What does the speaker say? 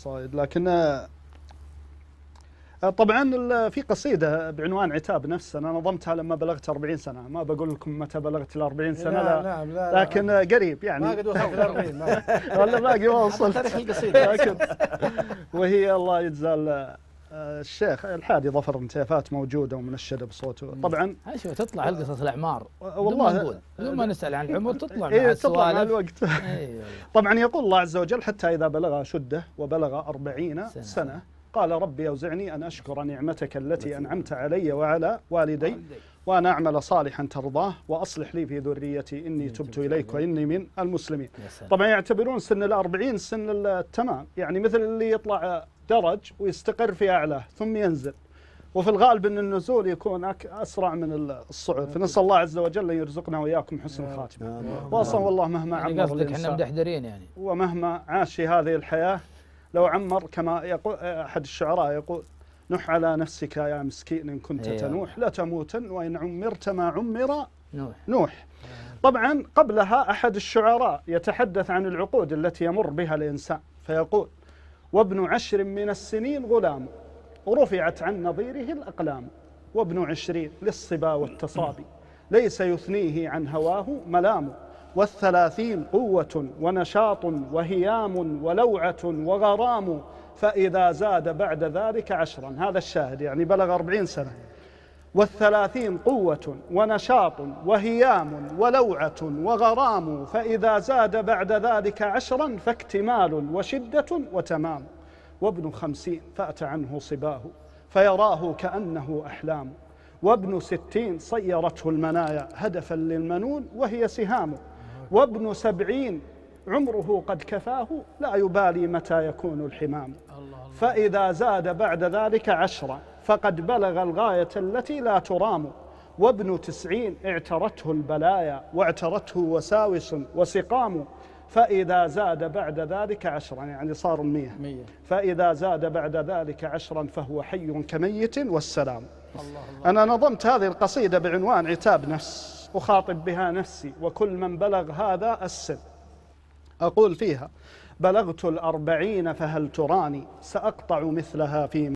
صايد لكن آه، آه، طبعا في قصيده بعنوان عتاب نفسه انا نظمتها لما بلغت 40 سنه ما بقول لكم متى بلغت ال 40 سنه لا, لا, لا, لا لكن لا آه، قريب يعني ما قد وصلت ال 40 والله باقي ما وصلت تاريخ القصيده وهي الله يجزاه الشيخ الحادي ظفر انتهافات موجوده ومنشده بصوته طبعا شوف تطلع القصص الاعمار أه، والله نقول لما نسال عن العمر تطلع إيه تطلع مع الوقت إيه، طبعا يقول الله عز وجل حتى اذا بلغ شده وبلغ أربعين سنه, سنة قال ربي أوزعني أن أشكر نعمتك التي أنعمت علي وعلى والدي وأن أعمل صالحا ترضاه وأصلح لي في ذريتي إني تبت إليك وإني من المسلمين طبعا يعتبرون سن الأربعين سن التمام يعني مثل اللي يطلع درج ويستقر في أعلاه ثم ينزل وفي الغالب أن النزول يكون أسرع من الصعود فنسأل الله عز وجل أن يرزقنا وإياكم حسن الخاتمة وأصلا والله مهما يعني عمر قصدك احنا مدحدرين يعني ومهما عاش في هذه الحياة لو عمر كما يقول أحد الشعراء يقول نح على نفسك يا مسكين إن كنت أيوة. تنوح لتموتن وإن عمرت ما عمر نوح, نوح. طبعا قبلها أحد الشعراء يتحدث عن العقود التي يمر بها الإنسان فيقول وابن عشر من السنين غلام رفعت عن نظيره الأقلام وابن عشرين للصبا والتصابي ليس يثنيه عن هواه ملام والثلاثين قوة ونشاط وهيام ولوعة وغرام فإذا زاد بعد ذلك عشرا هذا الشاهد يعني بلغ أربعين سنة والثلاثين قوة ونشاط وهيام ولوعة وغرام فإذا زاد بعد ذلك عشرا فاكتمال وشدة وتمام وابن خمسين فأت عنه صباه فيراه كأنه أحلام وابن ستين صيرته المنايا هدفا للمنون وهي سهام وابن سبعين عمره قد كفاه لا يبالي متى يكون الحمام فإذا زاد بعد ذلك عشرا فقد بلغ الغاية التي لا ترام وابن تسعين اعترته البلايا واعترته وساوس وسقام فإذا زاد بعد ذلك عشرا يعني صار المية, مية. فإذا زاد بعد ذلك عشرا فهو حي كميت والسلام الله الله. أنا نظمت هذه القصيدة بعنوان عتاب نفس أخاطب بها نفسي وكل من بلغ هذا السن أقول فيها بلغت الأربعين فهل تراني سأقطع مثلها في